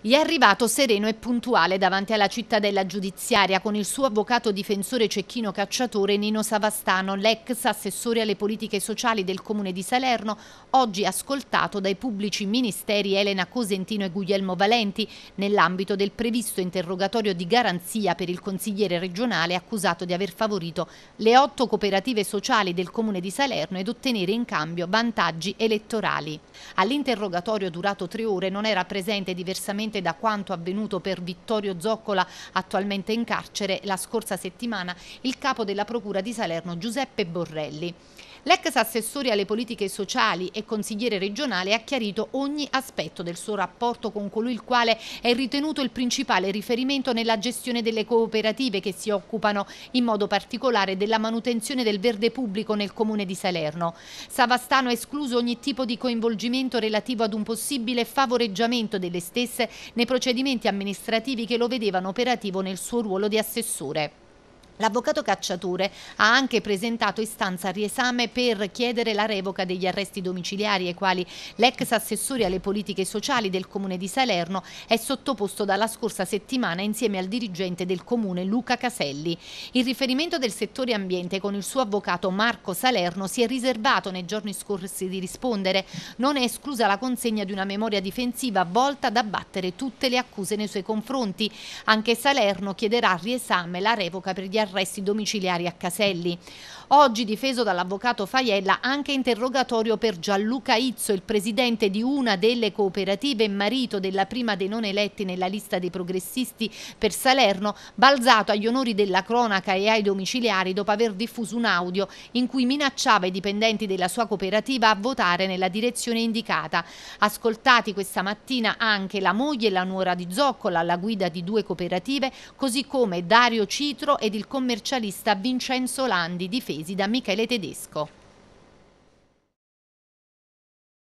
Gli è arrivato sereno e puntuale davanti alla cittadella giudiziaria con il suo avvocato difensore cecchino cacciatore Nino Savastano, l'ex assessore alle politiche sociali del comune di Salerno, oggi ascoltato dai pubblici ministeri Elena Cosentino e Guglielmo Valenti nell'ambito del previsto interrogatorio di garanzia per il consigliere regionale accusato di aver favorito le otto cooperative sociali del comune di Salerno ed ottenere in cambio vantaggi elettorali. All'interrogatorio durato tre ore non era presente diversamente Diversamente da quanto avvenuto per Vittorio Zoccola, attualmente in carcere, la scorsa settimana il capo della Procura di Salerno Giuseppe Borrelli. L'ex assessore alle politiche sociali e consigliere regionale ha chiarito ogni aspetto del suo rapporto con colui il quale è ritenuto il principale riferimento nella gestione delle cooperative che si occupano in modo particolare della manutenzione del verde pubblico nel comune di Salerno. Savastano ha escluso ogni tipo di coinvolgimento relativo ad un possibile favoreggiamento delle stesse nei procedimenti amministrativi che lo vedevano operativo nel suo ruolo di assessore. L'avvocato Cacciature ha anche presentato istanza a riesame per chiedere la revoca degli arresti domiciliari ai quali l'ex assessore alle politiche sociali del Comune di Salerno è sottoposto dalla scorsa settimana insieme al dirigente del Comune Luca Caselli. Il riferimento del settore ambiente con il suo avvocato Marco Salerno si è riservato nei giorni scorsi di rispondere. Non è esclusa la consegna di una memoria difensiva volta ad abbattere tutte le accuse nei suoi confronti. Anche Salerno chiederà riesame la revoca per gli arresti arresti domiciliari a Caselli. Oggi, difeso dall'avvocato Faiella, anche interrogatorio per Gianluca Izzo, il presidente di una delle cooperative e marito della prima dei non eletti nella lista dei progressisti per Salerno, balzato agli onori della cronaca e ai domiciliari dopo aver diffuso un audio in cui minacciava i dipendenti della sua cooperativa a votare nella direzione indicata. Ascoltati questa mattina anche la moglie e la nuora di Zoccola alla guida di due cooperative, così come Dario Citro ed il comandante commercialista Vincenzo Landi, difesi da Michele Tedesco.